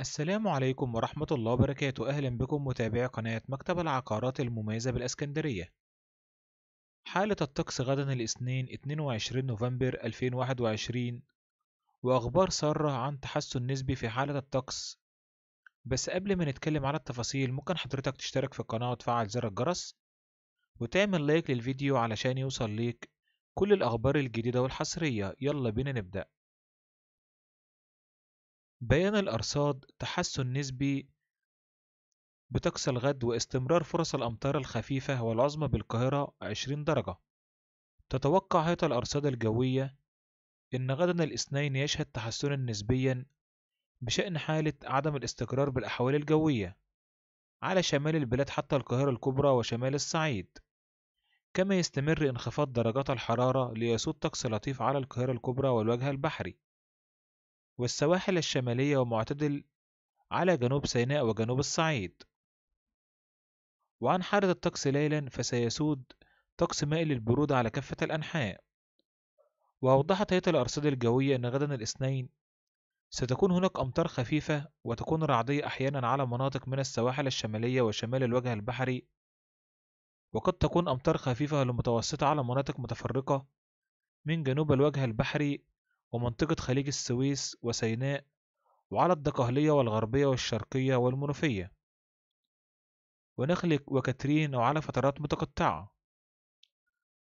السلام عليكم ورحمة الله وبركاته أهلا بكم متابعي قناة مكتب العقارات المميزة بالإسكندرية حالة الطقس غدا الاثنين 22 نوفمبر 2021 وأخبار سارة عن تحسن نسبي في حالة الطقس بس قبل ما نتكلم على التفاصيل ممكن حضرتك تشترك في القناة وتفعل زر الجرس وتعمل لايك للفيديو علشان يوصل ليك كل الأخبار الجديدة والحصرية يلا بينا نبدأ بيان الأرصاد تحسن نسبي بطقس الغد واستمرار فرص الأمطار الخفيفة والعظمى بالقاهرة 20 درجة تتوقع هيئة الأرصاد الجوية إن غدا الاثنين يشهد تحسنا نسبيا بشأن حالة عدم الاستقرار بالأحوال الجوية على شمال البلاد حتى القاهرة الكبرى وشمال الصعيد كما يستمر انخفاض درجات الحرارة ليسود طقس لطيف على القاهرة الكبرى والوجه البحري والسواحل الشمالية ومعتدل على جنوب سيناء وجنوب الصعيد وعن حارة الطقس ليلا فسيسود طقس مائل للبرودة على كافة الأنحاء وأوضحت هيئة الأرصدة الجوية أن غدا الاثنين ستكون هناك أمطار خفيفة وتكون رعدية أحيانا على مناطق من السواحل الشمالية وشمال الوجه البحري وقد تكون أمطار خفيفة لمتوسطة على مناطق متفرقة من جنوب الوجه البحري ومنطقة خليج السويس وسيناء وعلى الدقهلية والغربية والشرقية والمنوفية ونخل وكاترين وعلى فترات متقطعة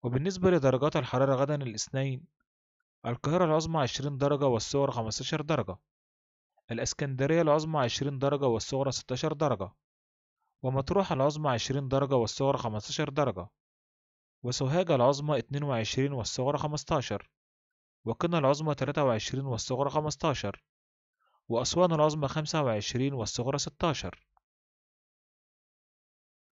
وبالنسبة لدرجات الحرارة غدا الاثنين القاهرة العظمى 20 درجة والصغرى 15 درجة الإسكندرية العظمى 20 درجة والصغرى 16 درجة ومطروح العظمى 20 درجة والصغرى 15 درجة وسوهاج العظمى 22 والصغرى 15 وقنا العظمى 23 والصغرى 15 وأسوان العظمى 25 والصغرى 16